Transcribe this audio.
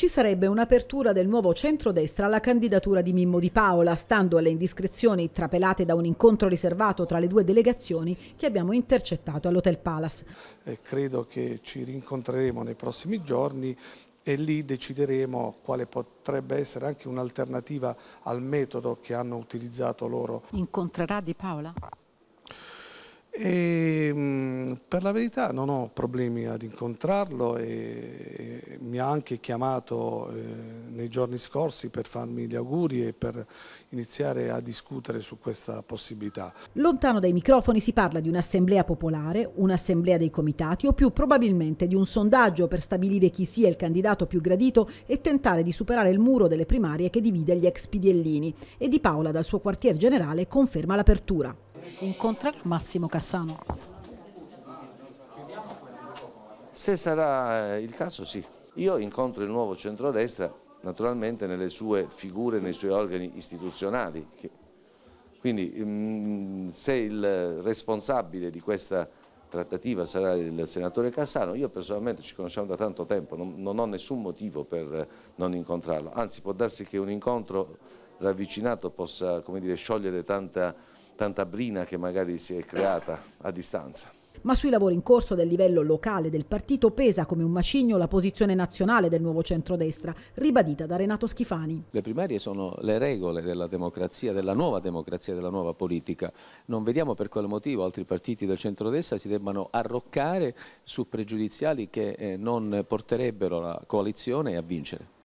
ci sarebbe un'apertura del nuovo centrodestra alla candidatura di Mimmo Di Paola, stando alle indiscrezioni trapelate da un incontro riservato tra le due delegazioni che abbiamo intercettato all'Hotel Palace. Eh, credo che ci rincontreremo nei prossimi giorni e lì decideremo quale potrebbe essere anche un'alternativa al metodo che hanno utilizzato loro. Incontrerà Di Paola? E per la verità non ho problemi ad incontrarlo e mi ha anche chiamato eh, nei giorni scorsi per farmi gli auguri e per iniziare a discutere su questa possibilità. Lontano dai microfoni si parla di un'assemblea popolare, un'assemblea dei comitati o più probabilmente di un sondaggio per stabilire chi sia il candidato più gradito e tentare di superare il muro delle primarie che divide gli ex pidiellini. E Di Paola dal suo quartier generale conferma l'apertura. Incontrerà Massimo Cassano. Se sarà eh, il caso sì. Io incontro il nuovo centrodestra naturalmente nelle sue figure, nei suoi organi istituzionali. Quindi mm, se il responsabile di questa trattativa sarà il senatore Cassano, io personalmente ci conosciamo da tanto tempo, non, ho nessun motivo per non incontrarlo, anzi può darsi che un incontro ravvicinato possa dire, sciogliere tanta, tanta brina che magari si è creata a distanza. Ma sui lavori in corso del livello locale del partito pesa come un macigno la posizione nazionale del nuovo centrodestra, ribadita da Renato Schifani. Le primarie sono le regole della democrazia, della nuova democrazia, della nuova politica. Non vediamo per quale motivo altri partiti del centrodestra si debbano arroccare su pregiudiziali che eh, non porterebbero la coalizione a vincere.